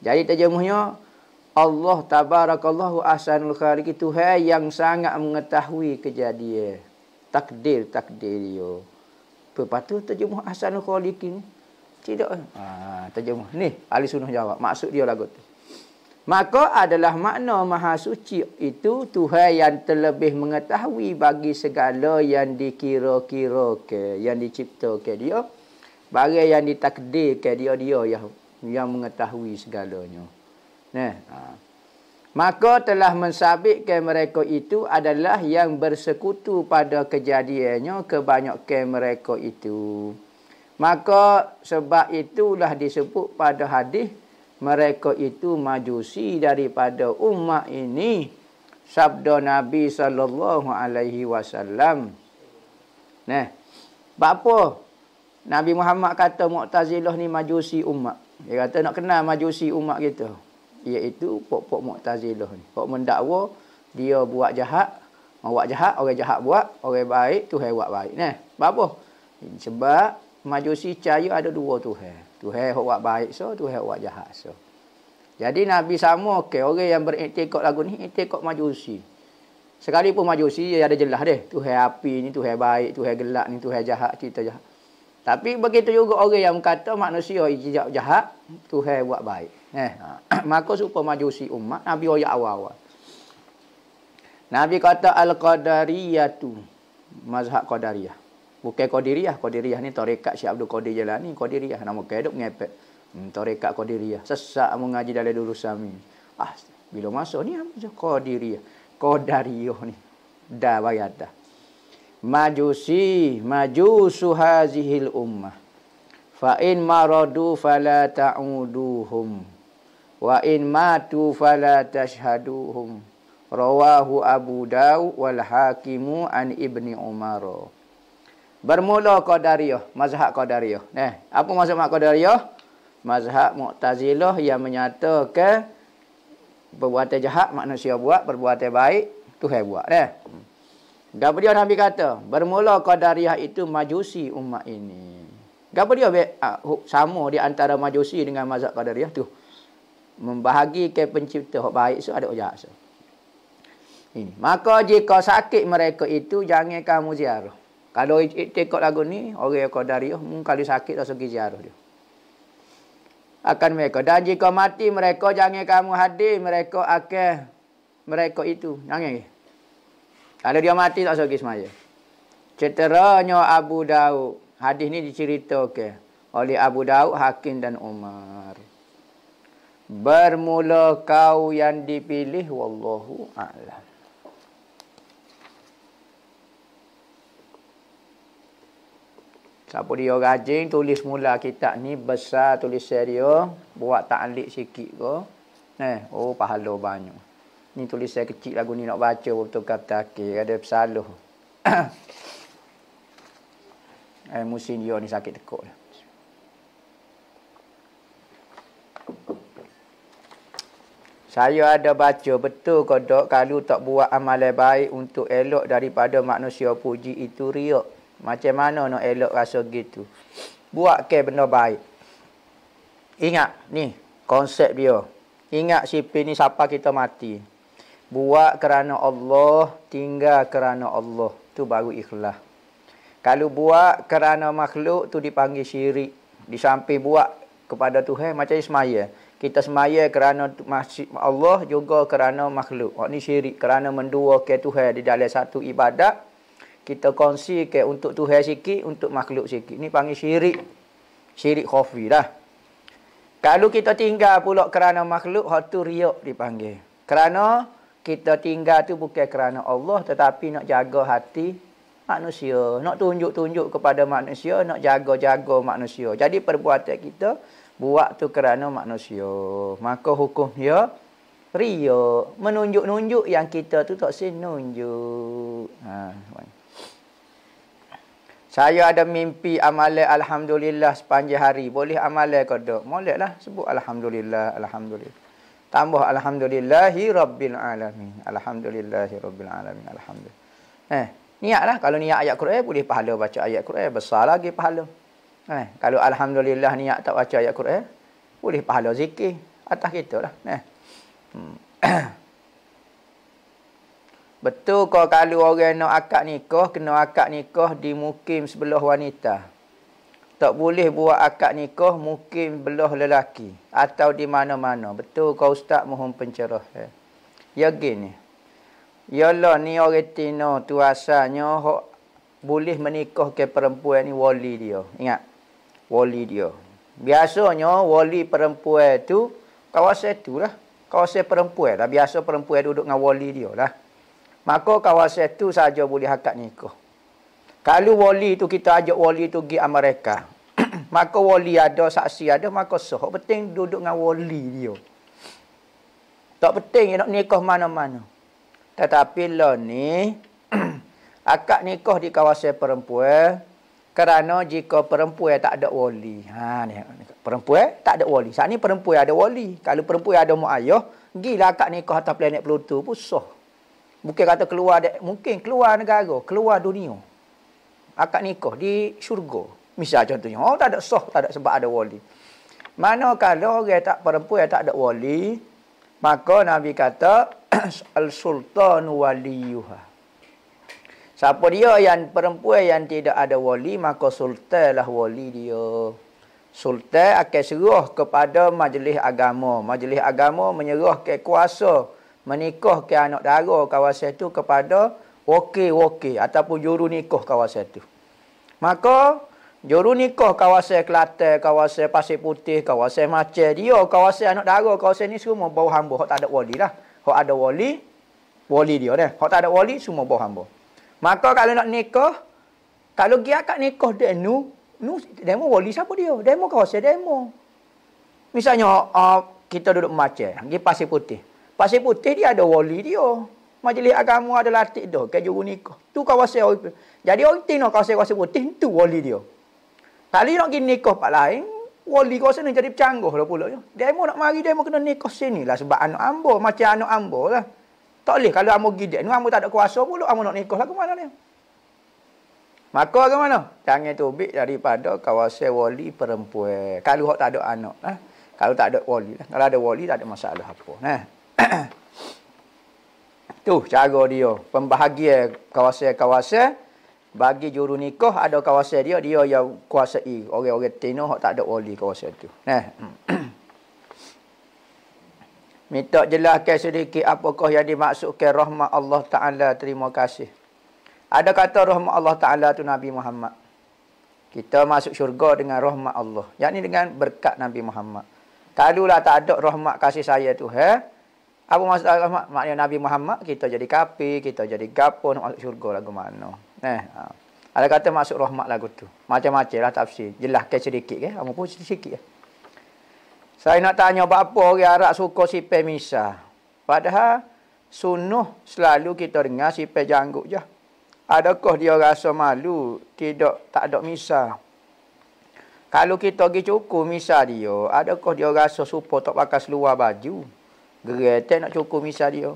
Jadi terjemahnya, Allah tabarakallahu ahsanul khaliq Tuhan yang sangat mengetahui kejadian takdir takdir dia. Pepatah terjemuh ahsanul khaliq ni tidak ah ha, terjemah ni ahli sunnah jawab maksud dia lagu tu. Maka adalah makna maha suci itu Tuhan yang terlebih mengetahui bagi segala yang dikira-kira ke yang dicipta ke dia bagi yang ditakdir ke dia dia yang yang mengetahui segalanya. Nah. Ha. Maka telah mensabitkan mereka itu adalah yang bersekutu pada kejadiannya kebanyakan mereka itu. Maka sebab itulah disebut pada hadis mereka itu majusi daripada umat ini. Sabda Nabi sallallahu alaihi wasallam. Nah. Bapa Nabi Muhammad kata Mu'tazilah ni majusi umat. Dia kata nak kenal majusi umat kita. Gitu iaitu pokok mu'tazilah ni. Pokok mendakwa dia buat jahat, buat jahat, orang jahat buat, orang baik tu Tuhan buat baik. Neh apa? Sebab Majusi cahaya ada dua Tuhan. Tuhan yang buat baik so, Tuhan yang buat jahat so. Jadi Nabi sama okay. orang yang beriktikad lagu ni iktikad Majusi. Sekalipun Majusi dia ada jelas deh. Tuhan api ni, Tuhan baik, Tuhan gelap ni, Tuhan jahat, cerita jahat. Tapi begitu juga orang yang kata manusia hijab jahat, Tuhan buat baik. Eh, maka supaya majusi umat Nabi ayat awal-awal. Nabi kata al-qadariyah tu mazhab qadariyah. Bukan qadiriyah, qadiriyah ni tarekat Syekh Abdul Qadir Jalani, qadiriyah nama kedok mengepek. Hmm, tarekat qadiriyah. Sesak mengaji dalam dulu sami. Ah, bila masa ni apa qadiriyah. Qadariyah ni dah bayat Majusi, majusu hazihil ummah. Fa in maradu fala ta'uduhum wa in matu fala tashhaduhum rawahu abu daud wal hakimu an ibni umar bermula qadariyah mazhab qadariyah Neh, apa maksud mazhab qadariyah mazhab mu'tazilah yang menyatakan perbuatan jahat manusia buat perbuatan baik Tuhan buat Neh, Gapo dia Nabi kata, bermula qadariyah itu majusi umat ini. Gapo dia be, uh, ah, sama di antara majusi dengan mazhab qadariyah tu? membahagikan pencipta hak baik so ada ujar so. Ini. Maka jika sakit mereka itu jangan kamu ziarah. Kalau tengok lagu ni orang yang qadari oh, kalau sakit langsung pergi ziarah dia. Akan mereka dan jika mati mereka jangan kamu hadir mereka akan mereka itu jangan. Kalau dia mati tak sogi semaya. Ceteranya Abu Daud. Hadis ni diceritakan okay, oleh Abu Daud, Hakim dan Umar bermula kau yang dipilih wallahu a'lam Siapa dia rajin tulis mula kitab ni besar tulis serius buat taklik sikit ke. Nah, eh, oh pahala banyak. Ni tulis saya kecil lagu ni nak baca betul kata akhir ada bersalah. eh musim dia ni sakit tekuk. Lah. Saya ada baca betul kodok kalau tak buat amalan baik untuk elok daripada manusia puji itu riak. Macam mana nak elok rasa gitu. Buat ke benda baik. Ingat ni konsep dia. Ingat sipi ni siapa kita mati. Buat kerana Allah, tinggal kerana Allah. tu baru ikhlas. Kalau buat kerana makhluk tu dipanggil syirik. Disamping buat kepada Tuhan macam Ismail. Ya kita semaya kerana masjid Allah juga kerana makhluk. Hak ni syirik kerana mendua ke Tuhan di dalam satu ibadat kita kongsi ke untuk Tuhan sikit, untuk makhluk sikit. Ni panggil syirik. Syirik khafi dah. Kalau kita tinggal pula kerana makhluk, hak tu riak dipanggil. Kerana kita tinggal tu bukan kerana Allah tetapi nak jaga hati manusia. Nak tunjuk-tunjuk kepada manusia, nak jaga-jaga manusia. Jadi perbuatan kita, Buat tu kerana manusia. Maka hukum dia ria menunjuk-nunjuk yang kita tu tak senunjuk. Ha. Saya ada mimpi amalan alhamdulillah sepanjang hari. Boleh amalan ke tak? Bolehlah sebut alhamdulillah, alhamdulillah. Tambah alhamdulillahi rabbil alamin. Alhamdulillahi rabbil alamin. Alhamdulillah. Eh, niatlah kalau niat ayat Quran boleh pahala baca ayat Quran besar lagi pahala. Eh, kalau alhamdulillah niat tak baca ayat Quran, boleh pahala zikir atas kita lah. Eh. Hmm. Betul kau kalau orang nak akad nikah, kena akad nikah di mukim sebelah wanita. Tak boleh buat akad nikah mukim belah lelaki atau di mana-mana. Betul kau ustaz mohon pencerah. Eh. Ya gini. Yalah ni orang Tino tu asalnya boleh menikah ke perempuan ni wali dia. Ingat wali dia. Biasanya wali perempuan tu kawasan tu lah. Kawasan perempuan lah. Biasa perempuan duduk dengan wali dia lah. Maka kawasan tu saja boleh hakat nikah. Kalau wali tu kita ajak wali tu pergi mereka. maka wali ada, saksi ada, maka sah. Penting duduk dengan wali dia. Tak penting nak nikah mana-mana. Tetapi lah ni, akad nikah di kawasan perempuan, kerana jika perempuan tak ada wali. Ha ni. Perempuan tak ada wali. Saat ni perempuan ada wali. Kalau perempuan ada mak ayah, gila akak nikah atas planet Pluto pun susah. Bukan kata keluar de- mungkin keluar negara, keluar dunia. Akak nikah di syurga. Misal contohnya, oh tak ada sah, tak ada sebab ada wali. Mana kalau orang tak perempuan tak ada wali, maka Nabi kata al-sultanu waliyuha. Siapa dia yang perempuan yang tidak ada wali, maka lah wali dia. Sultan akan seruh kepada majlis agama. Majlis agama menyeruh ke kuasa menikah ke anak dara kawasan itu kepada wakil-wakil ataupun juru nikah kawasan itu. Maka juru nikah kawasan Kelantan, kawasan Pasir Putih, kawasan macer dia kawasan anak dara kawasan ini semua bau hamba. Kalau tak ada wali lah. kalau ada wali, wali dia. Kalau tak ada wali, semua bau hamba. Maka kalau nak nikah, kalau dia kat nikah dia nu, nu demo wali siapa dia? Demo kau saya demo. Misalnya uh, kita duduk macam, dia pasir putih. Pasir putih dia ada wali dia. Majlis agama ada latih dah ke juru nikah. Tu kawasan orang. Jadi orang tinggal kawasan kawasan putih tu wali dia. Kali nak pergi nikah pak lain, wali kau sana jadi bercanggah lah pula. Ya. Demo nak mari demo kena nikah sini lah sebab anak ambo macam anak ambo lah. Tak boleh kalau kamu gidek ni kamu tak ada kuasa pula kamu nak nikah lah ke mana ni? Maka ke mana? Jangan tubik daripada kawasan wali perempuan. Kalau hok tak ada anak, nah. Kalau tak ada wali lah. Kalau ada wali tak ada masalah apa, nah. tu cara dia pembahagian kawasan-kawasan bagi juru nikah ada kawasan dia dia yang kuasai orang-orang Tino hok tak ada wali kawasan tu. Nah. Minta jelaskan sedikit apakah yang dimaksudkan rahmat Allah Ta'ala terima kasih. Ada kata rahmat Allah Ta'ala tu Nabi Muhammad. Kita masuk syurga dengan rahmat Allah. Yang ni dengan berkat Nabi Muhammad. Kalulah tak ada rahmat kasih saya tu. He? Apa maksud rahmat? Maknanya Nabi Muhammad kita jadi kapi, kita jadi gapo nak masuk syurga lagu mana. Eh, ha. Ada kata masuk rahmat lagu tu. Macam-macam lah tafsir. Jelaskan sedikit. Eh? Apa pun sedikit. Eh? Saya nak tanya apa orang Arab suka sipai misa. Padahal sunuh selalu kita dengar sipai janggut je. Adakah dia rasa malu tidak tak ada misa? Kalau kita pergi cukup misa dia, adakah dia rasa supo tak pakai seluar baju? Geretek nak cukup misa dia.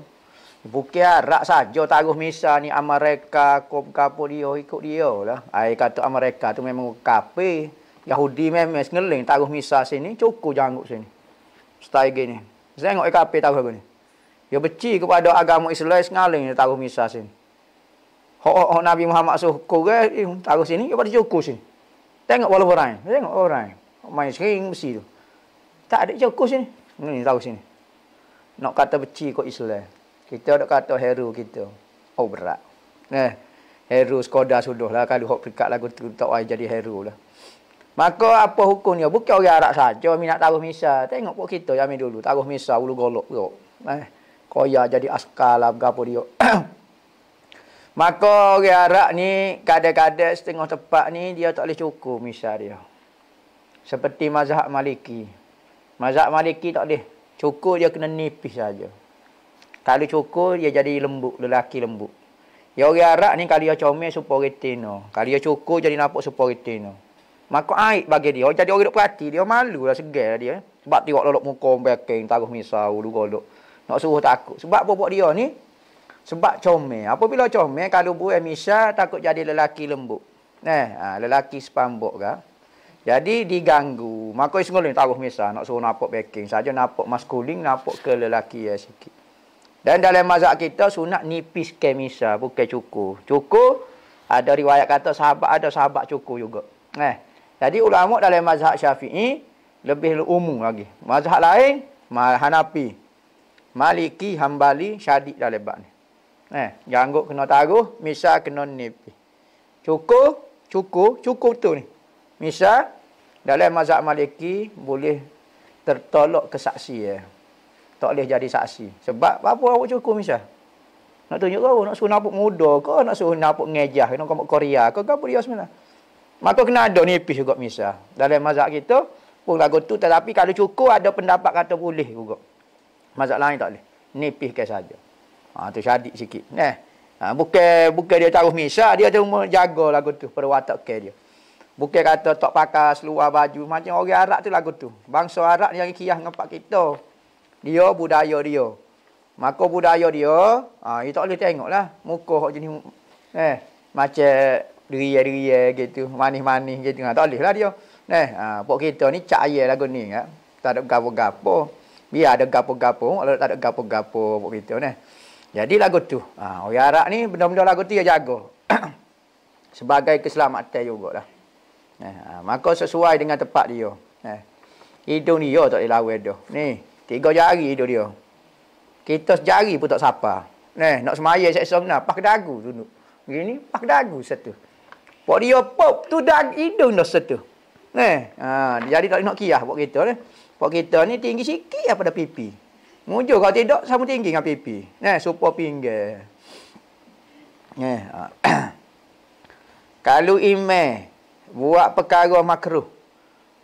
Bukan Arab saja taruh misa ni Amerika, kop kapo dia ikut dia lah. Ai kata Amerika tu memang kafe. Yahudi memang ngeling taruh misa sini, cukup janggut sini. Setai gini. Saya tengok EKP eh, taruh aku ni. Dia beci kepada agama Islam, ngaling dia taruh misa sini. Oh, Nabi Muhammad suruh kore, eh, eh, taruh sini, dia pada cukup sini. Tengok walau orang. Tengok orang. Main sering besi tu. Tak ada cukup sini. Ini taruh sini. Nak kata beci kot Islam. Kita ada kata hero kita. Oh berat. Eh, hero sekodah sudah lah. Kalau hok berkat lagu tu, tak jadi hero lah. Maka apa hukumnya? Bukan orang Arab saja mi nak taruh misa. Tengok pok kita yang dulu taruh misa ulu golok tu. Eh, koya jadi askar lah gapo dia. Maka orang Arab ni kadang-kadang setengah tempat ni dia tak boleh cukup misa dia. Seperti mazhab Maliki. Mazhab Maliki tak boleh cukup dia kena nipis saja. Kalau cukup dia jadi lembut, lelaki lembut. Ya orang Arab ni kalau dia comel supaya retina. Kalau dia cukup jadi nampak supaya retina. Maka aib bagi dia. Jadi orang duk perhati dia lah segar dia. Eh. Sebab tengok lolok muka belakang taruh misau dulu golok. Nak suruh takut. Sebab apa buat dia ni? Sebab comel. Apabila comel kalau buat misa takut jadi lelaki lembut. Nah, eh, ha, lelaki sepambok kah. Jadi diganggu. Maka sungguh ni taruh misa nak suruh nampak backing saja nampak maskulin nampak ke lelaki ya sikit. Dan dalam mazak kita sunat nipis ke misa bukan cukup, cukup. ada riwayat kata sahabat ada sahabat cukup juga. Nah, eh, jadi ulama dalam mazhab Syafi'i lebih umum lagi. Mazhab lain Hanafi, Maliki, Hambali, Syadid dalam bab ni. Eh, janggut kena taruh, Misa kena nipi. Cukup, cukup, cukup tu ni. Misa dalam mazhab Maliki boleh tertolak ke saksi ya. Tak boleh jadi saksi. Sebab apa awak cukup misa? Nak tunjuk kau, nak suruh nampak muda kau, nak suruh nampak ngejah, nak nampak Korea kau, kau boleh sebenarnya. Maka kena ada pis juga misal. Dalam mazhab kita pun lagu tu tetapi kalau cukup ada pendapat kata boleh juga. Mazhab lain tak boleh. Nipis ke saja. Ha tu syadid sikit. Neh. Ha, bukan bukan dia taruh misal dia tu menjaga lagu tu pada watak ke dia. Bukan kata tak pakai seluar baju macam orang Arab tu lagu tu. Bangsa Arab yang kiyah dengan kita. Dia budaya dia. Maka budaya dia, ha, dia tak boleh tengoklah. Muka jenis eh macam geria-geria gitu, manis-manis gitu. Ha, tak boleh lah dia. Nah, eh, ha, buat kita ni cak ayah lagu ni. Ya. Tak ada gapo-gapo. Biar ada gapo-gapo, kalau tak ada gapo-gapo buat kita ni. Eh. Jadi lagu tu. Ha, orang Arab ni benda-benda lagu tu dia jaga. Sebagai keselamatan juga lah. Nah, eh, ha, maka sesuai dengan tempat dia. Nah, hidung dia tak boleh lawan dia. Ni, tiga jari hidung dia. Kita sejari pun tak sapa. Nah, nak semaya seksa benar. Pak dagu tu. Gini, pak dagu satu. Pok dia pop tu dah hidung dah satu. Eh, ha, jadi tak nak kiah pok kita ni. Pok kita ni tinggi sikit lah pada pipi. Mujur kalau tidak sama tinggi dengan pipi. Eh, super pinggir. Eh, ha. kalau ime buat perkara makruh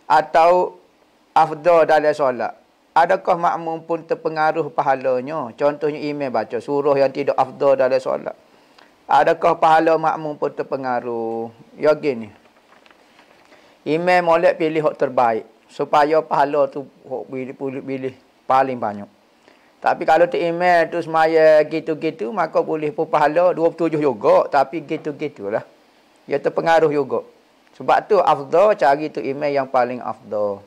atau afdal dalam solat. Adakah makmum pun terpengaruh pahalanya? Contohnya ime baca surah yang tidak afdal dalam solat. Adakah pahala makmum pun terpengaruh? Ya gini. Imam molek pilih hok terbaik supaya pahala tu hok pilih, pilih, pilih paling banyak. Tapi kalau tu imam tu semaya gitu-gitu maka boleh pun pahala 27 juga tapi gitu-gitulah. Ya terpengaruh juga. Sebab tu afdal cari tu imam yang paling afdal.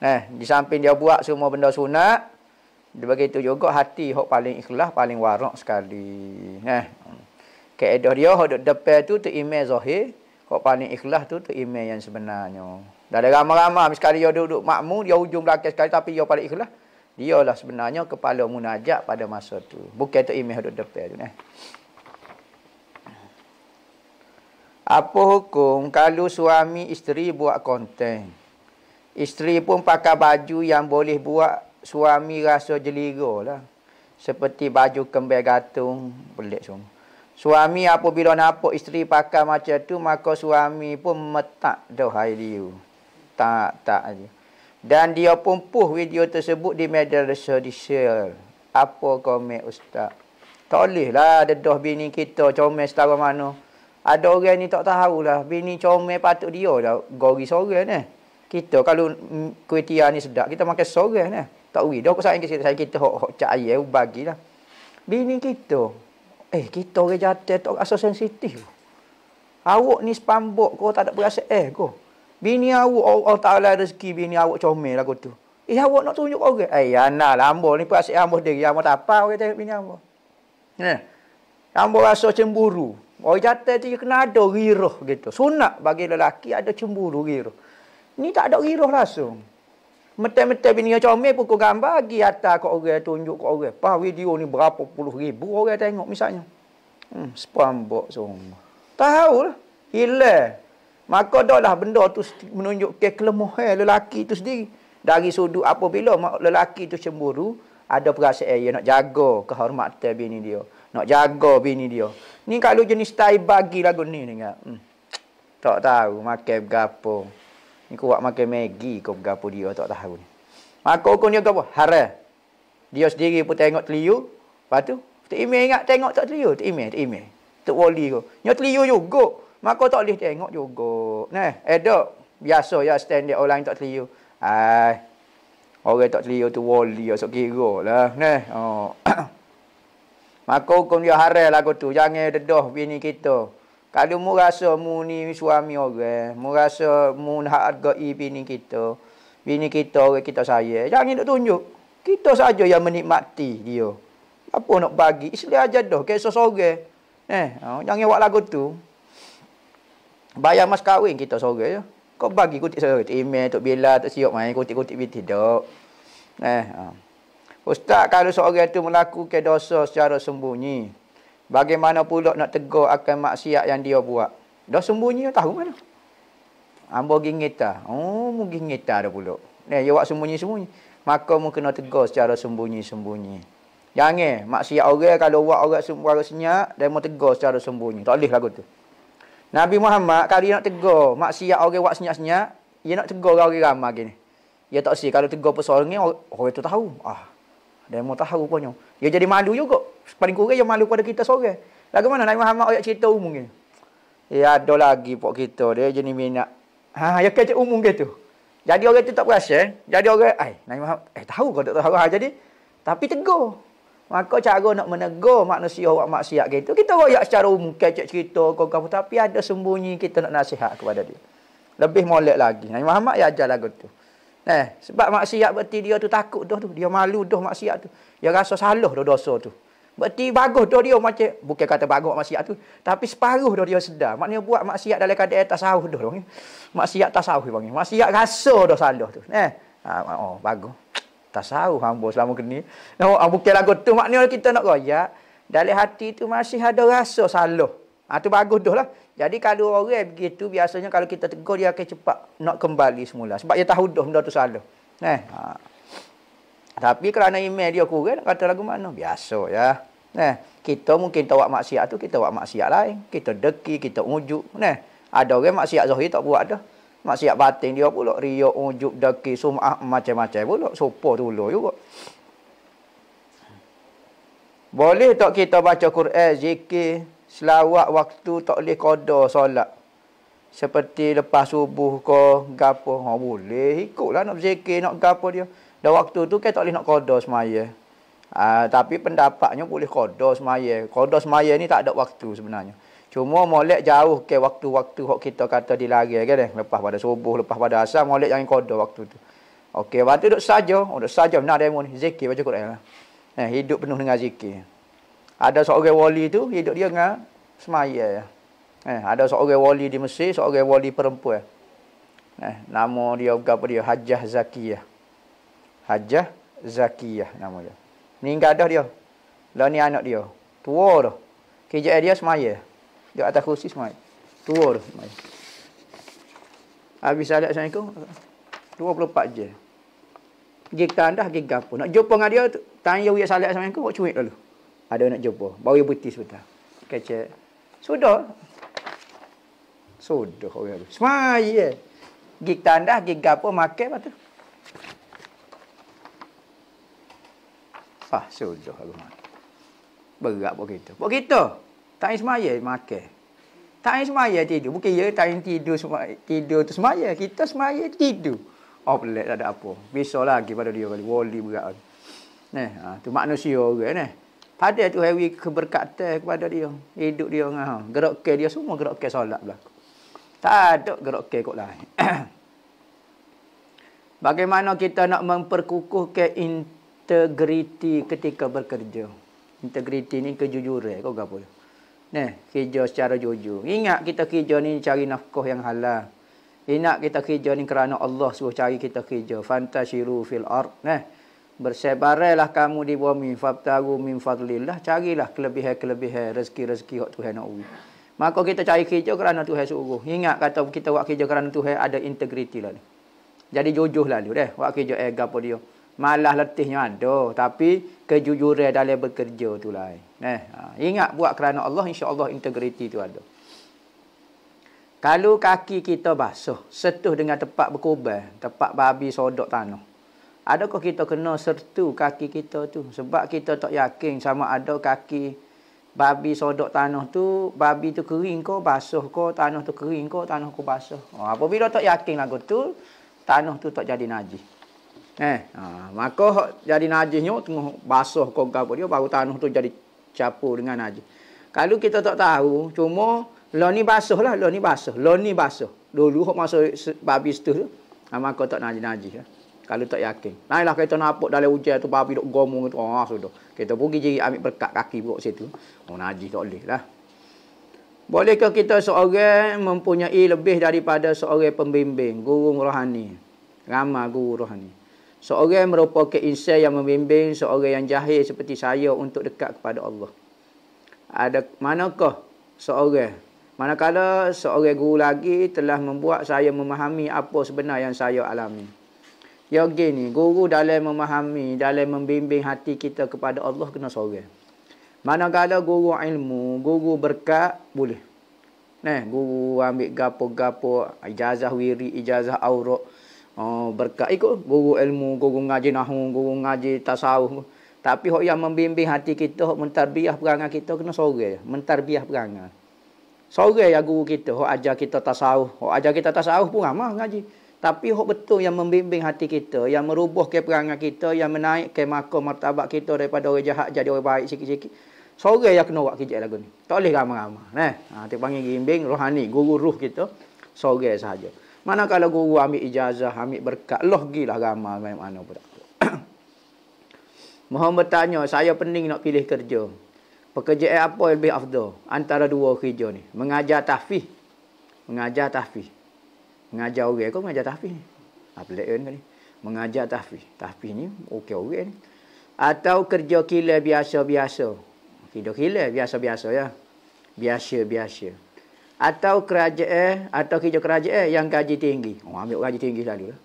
Nah, di samping dia buat semua benda sunat, dia tu juga hati hok paling ikhlas, paling warak sekali. Nah kaedah dia hok depan tu tu iman zahir hok paling ikhlas tu tu iman yang sebenarnya dah ada ramai-ramai sekali dia duduk makmum dia hujung belakang sekali tapi dia paling ikhlas dialah sebenarnya kepala munajat pada masa tu bukan tu iman hok depan tu nah eh. apa hukum kalau suami isteri buat konten isteri pun pakai baju yang boleh buat suami rasa jeliga lah seperti baju kembar gantung pelik semua Suami apabila nampak isteri pakai macam tu maka suami pun metak doh dia, Tak tak aliu. Dan dia pun puh video tersebut di media sosial. Apa komen ustaz? Tak boleh lah dedah bini kita comel setara mana. Ada orang ni tak tahulah bini comel patut dia lah gori sorang ni. Eh. Kita kalau kuitia ni sedap kita makan sorang ni. Eh. Tak boleh. Dah aku sayang kita, kita hok-hok cak air bagilah. Bini kita Eh, kita orang jatuh eh, tak rasa sensitif. Awak ni sepambok kau tak ada perasa eh kau. Bini awak, Allah Ta'ala rezeki bini awak comel lah kau tu. Eh, awak nak tunjuk orang. Eh, ya nak lah, ambo. Ni perasa ambo diri. Ambo tak apa orang tengok bini ambo. Eh. Ambo rasa cemburu. Orang jatuh tu kena ada riroh gitu. Sunat bagi lelaki ada cemburu riroh. Ni tak ada riroh langsung. Mata-mata bini yang comel pun kau gambar, pergi atas kat orang, tunjuk kau orang. Pah video ni berapa puluh ribu orang tengok misalnya. Hmm, spam box semua. Tahu lah. Hilal. Maka dah lah benda tu menunjuk ke kelemahan lelaki tu sendiri. Dari sudut apabila lelaki tu cemburu, ada perasaan dia nak jaga kehormatan bini dia. Nak jaga bini dia. Ni kalau jenis tai bagi lagu ni ni. Hmm. Tak tahu makan berapa. Kau buat makan Maggi kau bergapa dia tak tahu ni. Maka hukum dia apa? Haram. Dia sendiri pun tengok teliu. Lepas tu, tak imeh ingat tengok tak teliu. Tak imeh, tak imeh. Tak wali kau. Dia teliu juga. Maka tak boleh tengok juga. Nah, edok. Biasa ya stand dia orang tak teliu. Hai. Orang tak teliu tu wali. Sok kira lah. Nah. Oh. Maka hukum dia haram lah kau tu. Jangan dedah bini kita. Kalau mu rasa mu ni suami orang, okay. mu rasa mu hak hargai bini kita, bini kita orang kita saya. Jangan nak tunjuk. Kita saja yang menikmati dia. Apa nak bagi? Isteri aja dah, ke sore. Eh, ha, jangan buat lagu tu. Bayar mas kahwin kita sore ya. Kau bagi kutip sore, email, tok bila, tok siok main, kutip-kutip bitih dok. Eh, ha. Ustaz kalau seorang itu melakukan dosa secara sembunyi, Bagaimana pula nak tegur akan maksiat yang dia buat? Dah sembunyi tahu mana? Ambo gingita. Oh, mungkin ngita dah pula. Ni dia buat sembunyi-sembunyi. Maka mu kena tegur secara sembunyi-sembunyi. Jangan eh, maksiat orang kalau buat orang sembuara senyap dan mau tegur secara sembunyi. Tak boleh lagu tu. Nabi Muhammad kali nak tegur maksiat orang buat senyap-senyap, dia nak tegur orang ramai gini. Dia tak sih kalau tegur persoalan ni orang, orang tu tahu. Ah. Dan mau tahu punya. Dia jadi malu juga. Paling kurang dia malu pada kita seorang. Lagu mana Nabi Muhammad ayat cerita umum ke? Ya ada lagi pok kita dia jenis minat. Ha, ha ya kata umum gitu. Jadi orang tu tak berasa. Eh? Jadi orang ai Nabi Muhammad eh tahu kau tak tahu ha jadi tapi tegur. Maka cara nak menegur manusia buat maksiat gitu. Kita royak secara umum kecek cerita kau kau tapi ada sembunyi kita nak nasihat kepada dia. Lebih molek lagi. Nabi Muhammad ya ajar lagu tu. Eh, sebab maksiat berarti dia tu takut dah tu. Dia malu dah maksiat tu. Dia rasa salah dah dosa tu. Berarti bagus dah dia macam bukan kata bagus maksiat tu, tapi separuh dah dia sedar. Maknanya buat maksiat dalam keadaan tasawuf dah dong. Maksiat tasawuf panggil. Maksiat rasa dah salah tu. Eh. Ha, oh, bagus. Tasawuf hamba selama kini. No, oh, bukan lagu tu maknanya kita nak royak. Dalam hati tu masih ada rasa salah. Ha, tu bagus dah lah. Jadi kalau orang begitu, biasanya kalau kita tegur, dia akan cepat nak kembali semula. Sebab dia tahu dah benda tu salah. Eh. Ha. Tapi kerana email dia kurang, kata lagu mana? Biasa ya. Eh. Kita mungkin tak buat maksiat tu, kita buat maksiat lain. Kita deki, kita ujuk. Eh. Ada orang maksiat zohi tak buat dah. Maksiat batin dia pula. Riuk, ujuk, deki, sumah, macam-macam pula. Sopo tu juga. Boleh tak kita baca Quran, zikir, selawat waktu tak boleh kodoh solat. Seperti lepas subuh ke gapo ha oh, boleh ikutlah nak zikir nak gapo dia. Dah waktu tu kan tak boleh nak kodoh semaya. Uh, tapi pendapatnya boleh kodoh semaya. Kodoh semaya ni tak ada waktu sebenarnya. Cuma molek jauh ke waktu-waktu hok kita kata dilarang kan eh? lepas pada subuh lepas pada asar molek jangan kodoh waktu tu. Okey, waktu duduk saja, oh, duduk saja nak demo ni zikir baca Quran. Lah. Eh, hidup penuh dengan zikir. Ada seorang wali tu hidup dia dengan semaya. Ya. Eh, ada seorang wali di Mesir, seorang wali perempuan. Eh, nama dia apa dia? Hajah Zakiyah. Hajah Zakiyah nama dia. Ni gadah dia. Lah ni anak dia. Tua dah. Kejap dia semaya. Dia atas kursi semaya. Tua dah semaya. Habis salat Assalamualaikum. 24 je. Jika anda pergi gapo. Nak jumpa dengan dia, tanya dia salat Assalamualaikum. Buat cuit dulu. Ada nak jumpa. Bawa ibu tis betul. Kata, sudah. Sudah. Semai ya. Gik tandah, gik gapa, makan apa tu. Ah, sudah. Aku makan. Berat buat kita. Buat kita. Tak ingin semai makan. Tak ingin semai tidur. Bukan ya, tak ingin tidur, semai, tidur tu semai Kita semai tidur. Oh, pelik. Tak ada apa. Besok lagi pada dia kali. Wali berat lagi. Eh, ha, tu manusia orang. Eh. Pada tu hari keberkatan kepada dia. Hidup dia ngah. Gerak ke dia semua gerak ke solat belaku. Tak ada gerak ke kok lah. Bagaimana kita nak memperkukuhkan integriti ketika bekerja? Integriti ni kejujuran kau gapo? Nah, kerja secara jujur. Ingat kita kerja ni cari nafkah yang halal. Ingat kita kerja ni kerana Allah suruh cari kita kerja. Fantasiru fil ard. Nah bersebarailah kamu di bumi fataru min fadlillah carilah kelebihan-kelebihan rezeki-rezeki hak Tuhan nak uruh maka kita cari kerja kerana Tuhan suruh ingat kata kita buat kerja kerana Tuhan ada integriti lah jadi jujur lah deh buat kerja eh gapo dia malah letihnya ado tapi kejujuran dalam bekerja tu lah eh ingat buat kerana Allah insya-Allah integriti tu ada kalau kaki kita basuh setuh dengan tempat berkubang tempat babi sodok tanah adakah kita kena sertu kaki kita tu sebab kita tak yakin sama ada kaki babi sodok tanah tu babi tu kering ke basah ke tanah tu kering ke tanah ku basah oh, ha, apabila tak yakin lagu tu tanah tu tak jadi najis eh ah, maka jadi najisnya tengah basah ke gapo dia baru tanah tu jadi capur dengan najis kalau kita tak tahu cuma lo ni basah lah lo ni basah lo ni basah dulu masa babi tu ha, maka tak najis-najis lah kalau tak yakin. Naiklah kereta nampak dalam hujan tu babi duk gomong tu. Ha sudah. Kita pergi jadi ambil berkat kaki buruk situ. Oh naji tak boleh lah. Bolehkah kita seorang mempunyai lebih daripada seorang pembimbing, guru rohani? Ramah guru rohani. Seorang merupakan insan yang membimbing seorang yang jahil seperti saya untuk dekat kepada Allah. Ada manakah seorang manakala seorang guru lagi telah membuat saya memahami apa sebenar yang saya alami? Yogi ya, ni, guru dalam memahami, dalam membimbing hati kita kepada Allah kena seorang. Manakala guru ilmu, guru berkat, boleh. Nah, guru ambil gapo-gapo, ijazah wiri, ijazah aurat, uh, berkat. Ikut guru ilmu, guru ngaji nahu, guru ngaji tasawuf. Tapi hok yang membimbing hati kita, hok mentarbiah perangai kita kena seorang. Mentarbiah perangai. Seorang ya guru kita, hok ajar kita tasawuf. Hok ajar kita tasawuf pun ramah ngaji. Tapi hak betul yang membimbing hati kita, yang merubah keperangan kita, yang menaik ke makam martabat kita daripada orang jahat jadi orang baik sikit-sikit. Sore yang kena buat kerja lagu ni. Tak boleh ramah-ramah. Eh? Nah, ha, dia panggil bimbing rohani, guru ruh kita. Sore sahaja. Mana kalau guru ambil ijazah, ambil berkat, loh gilah ramah macam mana pula. Mohon bertanya, saya pening nak pilih kerja. Pekerjaan apa yang lebih afdol antara dua kerja ni? Mengajar tahfiz. Mengajar tahfiz. Mengajar orang kau mengajar tahfiz ni. Ha, pelik kan ni. Mengajar tahfiz. Tahfiz ni okey orang ni. Atau kerja kila biasa-biasa. kerja kila biasa-biasa ya. Biasa-biasa. Atau kerajaan eh, atau kerja kerajaan yang gaji tinggi. Oh, ambil gaji tinggi selalu lah.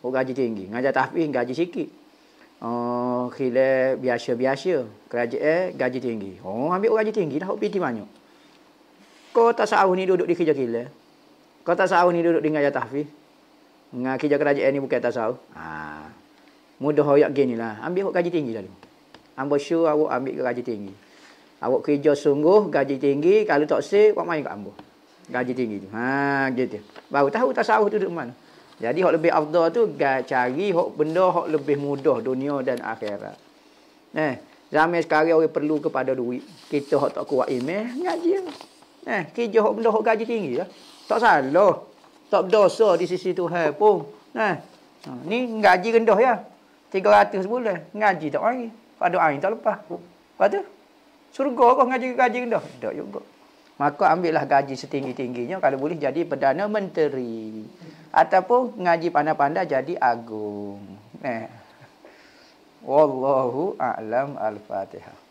Oh, gaji tinggi. Ngajar tahfiz gaji sikit. Oh, kira biasa-biasa. Kerajaan gaji tinggi. Oh, ambil gaji tinggi lah. Hukum piti banyak. Kau tak sahur ni duduk di kerja kila. Kau tak sahau ni duduk dengan Yatafi. Dengan kerja kerajaan ni bukan tak sahau. Ha. Mudah hoyak gini lah. Ambil awak gaji tinggi dulu. Amba sure awak ambil gaji tinggi. Awak kerja sungguh, gaji tinggi. Kalau tak sih, awak main kat ambil Gaji tinggi tu. Ha, gitu. Baru tahu tak sahau duduk mana. Jadi, hok lebih afdal tu, cari hok benda hok lebih mudah dunia dan akhirat. Eh, zaman sekarang orang perlu kepada duit. Kita hok tak kuat email, ngaji. Lah. Eh, kerja hok benda hok gaji tinggi lah. Ya? tak salah. Tak berdosa di sisi Tuhan pun. Nah. Ha. Ni ngaji rendah ya. 300 sebulan. Ngaji tak lagi. Pada air tak lepas. Lepas tu. Surga kau ngaji gaji rendah. Tak juga. Maka ambillah gaji setinggi-tingginya. Kalau boleh jadi Perdana Menteri. Ataupun ngaji pandai-pandai jadi agung. Nah. Wallahu a'lam al-fatihah.